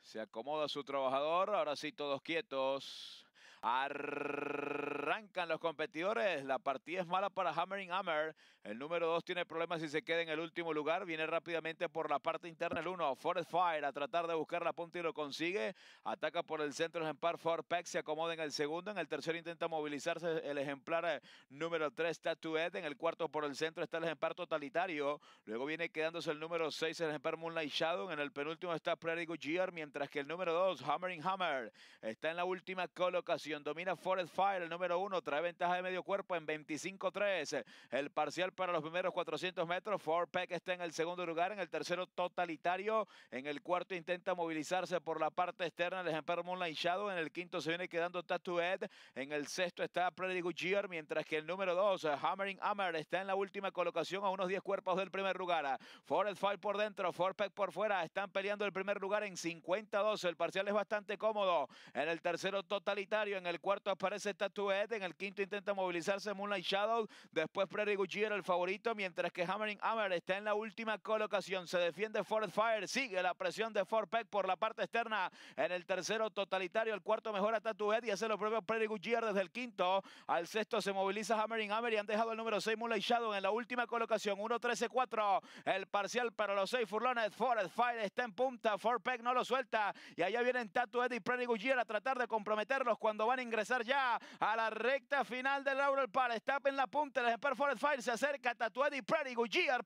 Se acomoda su trabajador. Ahora sí, todos quietos. Arrancan los competidores. La partida es mala para Hammering Hammer. El número 2 tiene problemas si se queda en el último lugar. Viene rápidamente por la parte interna el 1. Forest Fire a tratar de buscar la punta y lo consigue. Ataca por el centro el ejemplar Fort Peck. Se acomoda en el segundo. En el tercero intenta movilizarse el ejemplar eh, número 3 Statuette. En el cuarto por el centro está el ejemplar totalitario. Luego viene quedándose el número 6 el ejemplar Moonlight Shadow. En el penúltimo está Prairie Gear, Mientras que el número 2 Hammering Hammer está en la última colocación domina Forest Fire, el número uno, trae ventaja de medio cuerpo en 25-3. El parcial para los primeros 400 metros, Four Pack está en el segundo lugar, en el tercero totalitario, en el cuarto intenta movilizarse por la parte externa el ejemplar Moonlight Shadow, en el quinto se viene quedando Tattooed, en el sexto está Pretty mientras que el número dos, Hammering Hammer, está en la última colocación a unos 10 cuerpos del primer lugar. Forest Fire por dentro, Four Pack por fuera, están peleando el primer lugar en 52 el parcial es bastante cómodo, en el tercero totalitario, en el cuarto aparece Ed en el quinto intenta movilizarse Moonlight Shadow, después Prairie Gugier el favorito, mientras que Hammering Hammer está en la última colocación, se defiende Forest Fire, sigue la presión de Ford Peck por la parte externa, en el tercero Totalitario, el cuarto mejora Ed y hace lo propio Prairie desde el quinto, al sexto se moviliza Hammering Hammer y han dejado el número 6 Moonlight Shadow en la última colocación, 1-13-4, el parcial para los seis furlones, Forest Fire está en punta, Ford Peck no lo suelta, y allá vienen Ed y Prairie Gugier a tratar de comprometerlos cuando van a ingresar ya a la recta final del Laurel Park. está en la punta, el Forest Fire se acerca, Tatuedi y Prairie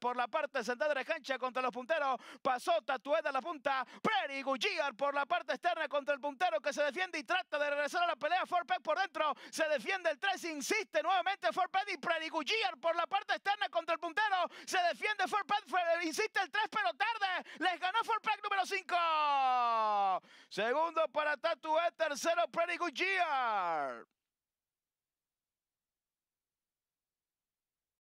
por la parte central de la cancha contra los punteros. Pasó tatué a la punta, Prairie Gullier por la parte externa contra el puntero que se defiende y trata de regresar a la pelea. 4-Pack por dentro, se defiende el 3, insiste nuevamente 4-Pack. y Prairie Gullier por la parte externa contra el puntero. Se defiende 4-Pack. insiste el 3 pero tarde, les ganó 4-Pack número 5. Segundo para Tatué. Tercero, para Good